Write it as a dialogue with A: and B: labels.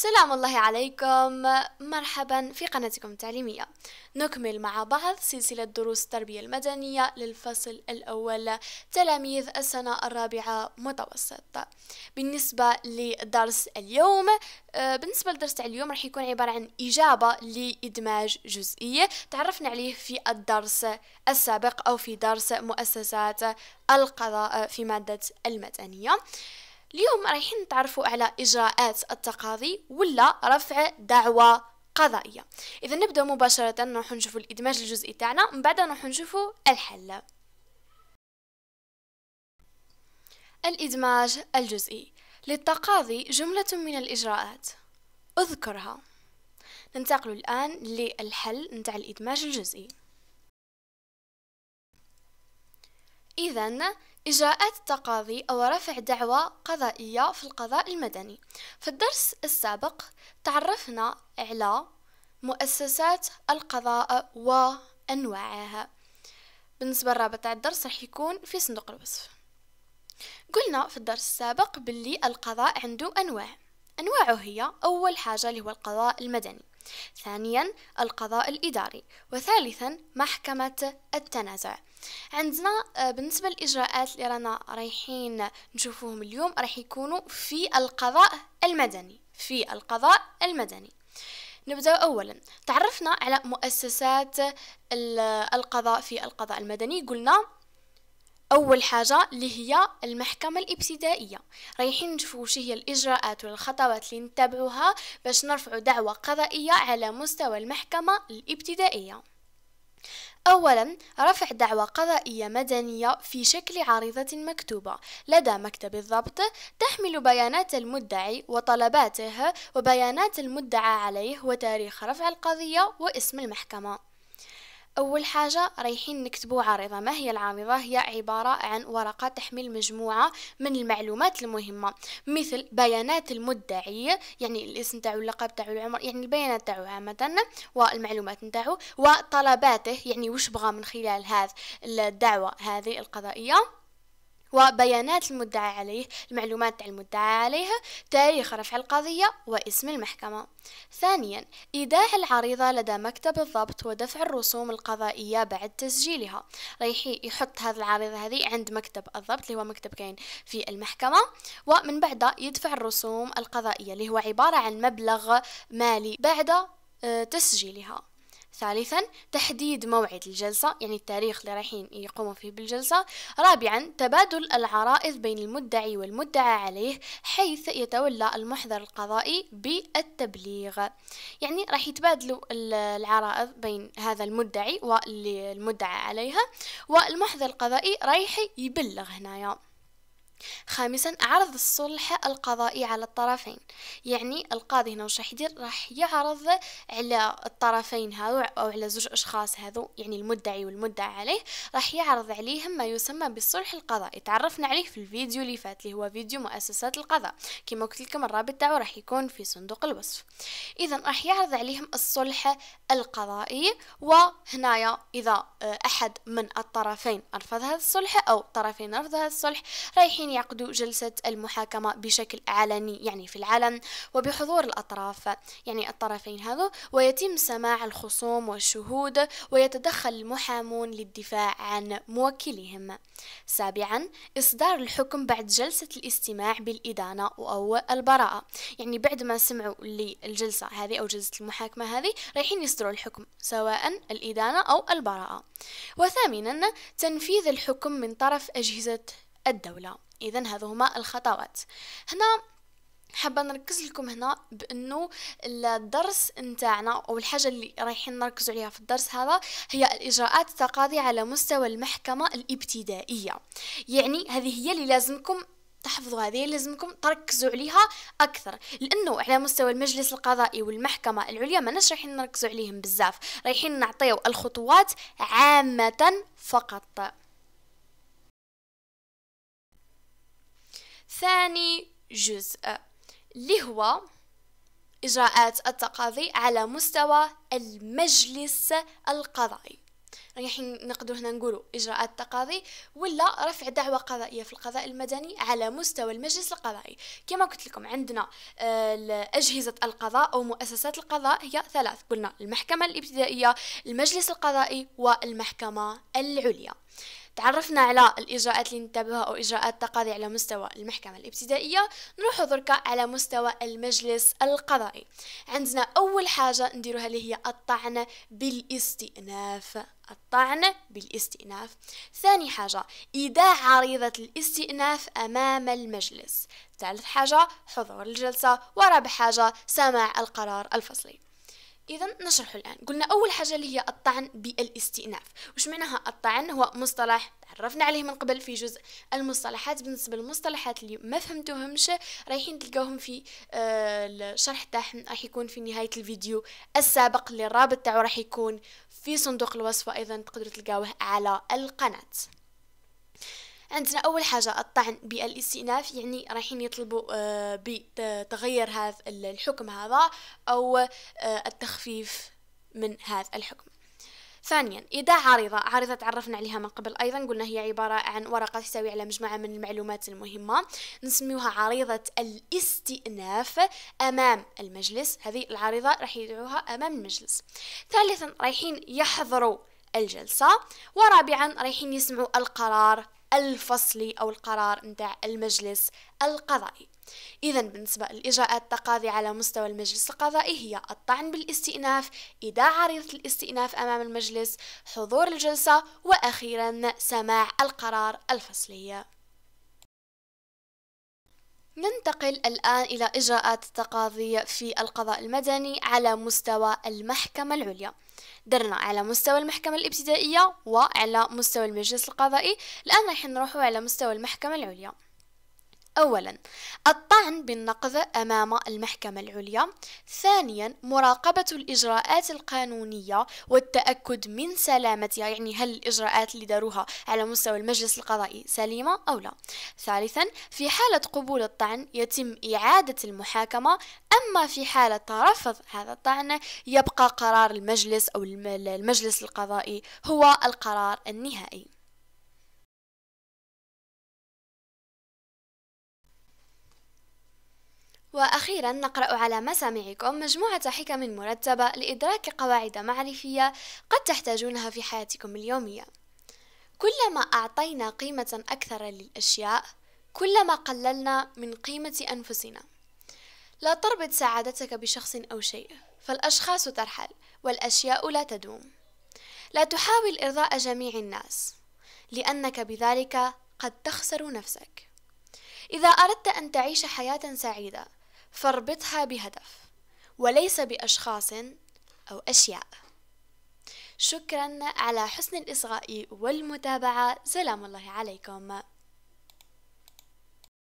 A: سلام الله عليكم مرحبا في قناتكم التعليمية نكمل مع بعض سلسلة دروس التربية المدنية للفصل الأول تلاميذ السنة الرابعة متوسط بالنسبة لدرس اليوم آه، بالنسبة لدرس تاع اليوم راح يكون عبارة عن إجابة لإدماج جزئي تعرفنا عليه في الدرس السابق أو في درس مؤسسات القضاء في مادة المدنية اليوم رايحين نتعرفوا على اجراءات التقاضي ولا رفع دعوى قضائيه اذا نبدا مباشره نروح نشوفوا الادماج الجزئي تاعنا من بعد نروح نشوفوا الحل الادماج الجزئي للتقاضي جمله من الاجراءات اذكرها ننتقل الان للحل نتاع الادماج الجزئي اذا إجراءات التقاضي أو رفع دعوى قضائية في القضاء المدني في الدرس السابق تعرفنا على مؤسسات القضاء وأنواعها بالنسبة لرابط على الدرس راح يكون في صندوق الوصف قلنا في الدرس السابق باللي القضاء عنده أنواع أنواعه هي أول حاجة اللي هو القضاء المدني ثانيا القضاء الإداري وثالثا محكمة التنازع عندنا آه، بالنسبه للاجراءات اللي رانا رايحين نشوفوهم اليوم راح يكونوا في القضاء المدني في القضاء المدني نبدأ أولا تعرفنا على مؤسسات القضاء في القضاء المدني قلنا أول حاجة اللي هي المحكمة الابتدائية رايحين نشوفوا شي هي الإجراءات والخطوات اللي نتبعوها باش نرفعوا دعوة قضائية على مستوى المحكمة الابتدائية أولا رفع دعوى قضائية مدنية في شكل عريضة مكتوبة لدى مكتب الضبط تحمل بيانات المدعي وطلباته وبيانات المدعى عليه وتاريخ رفع القضية واسم المحكمة أول حاجة رايحين نكتبوا عارضة ما هي العارضة هي عبارة عن ورقة تحمل مجموعة من المعلومات المهمة مثل بيانات المدعي يعني الاسم تاعو اللقب تاعو العمر يعني البيانات تاعو عامة والمعلومات نتاعو وطلباته يعني وش بغى من خلال هذا الدعوة هذه القضائية وبيانات المدعى عليه المعلومات عن المدعى عليها تاريخ رفع القضية واسم المحكمة ثانيا إيداع العريضة لدى مكتب الضبط ودفع الرسوم القضائية بعد تسجيلها رايح يحط هذه العريضة هذه عند مكتب الضبط اللي هو مكتب كاين في المحكمة ومن بعدها يدفع الرسوم القضائية اللي هو عبارة عن مبلغ مالي بعد آه، تسجيلها ثالثا تحديد موعد الجلسة يعني التاريخ اللي رايحين يقوموا فيه بالجلسة رابعا تبادل العرائض بين المدعي والمدعى عليه حيث يتولى المحضر القضائي بالتبليغ يعني راح يتبادلوا العرائض بين هذا المدعي والمدعى عليها والمحضر القضائي رايح يبلغ هنايا خامسا عرض الصلح القضائي على الطرفين يعني القاضي هنا وش راح يدير راح يعرض على الطرفين هذو او على زوج اشخاص هذو يعني المدعي والمدعى عليه راح يعرض عليهم ما يسمى بالصلح القضائي تعرفنا عليه في الفيديو اللي فات اللي هو فيديو مؤسسات القضاء كما قلت لكم الرابط تاعو راح يكون في صندوق الوصف اذا راح يعرض عليهم الصلح القضائي وهنايا اذا آه، احد من الطرفين رفض هذا الصلح او طرفين رفض هذا الصلح رايحين الدولتين يعقدوا جلسة المحاكمة بشكل علني يعني في العلن وبحضور الأطراف يعني الطرفين هذو ويتم سماع الخصوم والشهود ويتدخل المحامون للدفاع عن موكلهم سابعا إصدار الحكم بعد جلسة الاستماع بالإدانة أو البراءة يعني بعد ما سمعوا للجلسة هذه أو جلسة المحاكمة هذه رايحين يصدروا الحكم سواء الإدانة أو البراءة وثامنا تنفيذ الحكم من طرف أجهزة الدولة إذا هذو هما الخطوات هنا حابه نركز لكم هنا بانه الدرس نتاعنا او الحاجه اللي رايحين نركز عليها في الدرس هذا هي الاجراءات التقاضي على مستوى المحكمه الابتدائيه يعني هذه هي اللي لازمكم تحفظوا هذه لازمكم تركزوا عليها اكثر لانه على مستوى المجلس القضائي والمحكمه العليا ما رايحين نركزوا عليهم بزاف رايحين نعطيو الخطوات عامه فقط ثاني جزء اللي هو إجراءات التقاضي على مستوى المجلس القضائي يعني نقدر هنا نقول إجراءات تقاضي ولا رفع دعوى قضائية في القضاء المدني على مستوى المجلس القضائي كما قلت لكم عندنا آه، أجهزة القضاء أو مؤسسات القضاء هي ثلاث قلنا المحكمة الابتدائية المجلس القضائي والمحكمة العليا تعرفنا على الإجراءات اللي نتبعها أو إجراءات تقاضي على مستوى المحكمة الابتدائية نروح دركا على مستوى المجلس القضائي عندنا أول حاجة نديروها اللي هي الطعن بالاستئناف الطعن بالاستئناف ثاني حاجة إيداع عريضة الاستئناف أمام المجلس ثالث حاجة حضور الجلسة ورابع حاجة سماع القرار الفصلي اذا نشرح الان قلنا اول حاجه اللي هي الطعن بالاستئناف وش معناها الطعن هو مصطلح تعرفنا عليه من قبل في جزء المصطلحات بالنسبه للمصطلحات اللي ما فهمتوهمش رايحين تلقاوهم في آه، الشرح تاعهم راح يكون في نهايه الفيديو السابق اللي الرابط تاعو راح يكون في صندوق الوصف ايضا تقدروا تلقاوه على القناه عندنا أول حاجة الطعن بالاستئناف يعني رايحين يطلبوا آه، بتغير هذا الحكم هذا أو آه، التخفيف من هذا الحكم ثانيا إذا عارضة عارضة تعرفنا عليها من قبل أيضا قلنا هي عبارة عن ورقة تحتوي على مجموعة من المعلومات المهمة نسميها عارضة الاستئناف أمام المجلس هذه العارضة راح يدعوها أمام المجلس ثالثا رايحين يحضروا الجلسة ورابعا رايحين يسمعوا القرار الفصلي أو القرار نتاع المجلس القضائي إذا بالنسبة للإجراءات التقاضي على مستوى المجلس القضائي هي الطعن بالاستئناف إيداع عريضة الاستئناف أمام المجلس حضور الجلسة وأخيرا سماع القرار الفصلي ننتقل الآن إلى إجراءات التقاضي في القضاء المدني على مستوى المحكمة العليا درنا على مستوى المحكمة الابتدائية وعلى مستوى المجلس القضائي الآن رايحين نروح على مستوى المحكمة العليا أولا الطعن بالنقض أمام المحكمة العليا ثانيا مراقبة الإجراءات القانونية والتأكد من سلامتها يعني هل الإجراءات اللي داروها على مستوى المجلس القضائي سليمة أو لا ثالثا في حالة قبول الطعن يتم إعادة المحاكمة أما في حالة رفض هذا الطعن يبقى قرار المجلس أو المجلس القضائي هو القرار النهائي وأخيرا نقرأ على مسامعكم مجموعة حكم مرتبة لإدراك قواعد معرفية قد تحتاجونها في حياتكم اليومية كلما أعطينا قيمة أكثر للأشياء كلما قللنا من قيمة أنفسنا لا تربط سعادتك بشخص أو شيء فالأشخاص ترحل والأشياء لا تدوم لا تحاول إرضاء جميع الناس لأنك بذلك قد تخسر نفسك إذا أردت أن تعيش حياة سعيدة فاربطها بهدف وليس بأشخاص أو أشياء شكرا على حسن الإصغاء والمتابعة سلام الله عليكم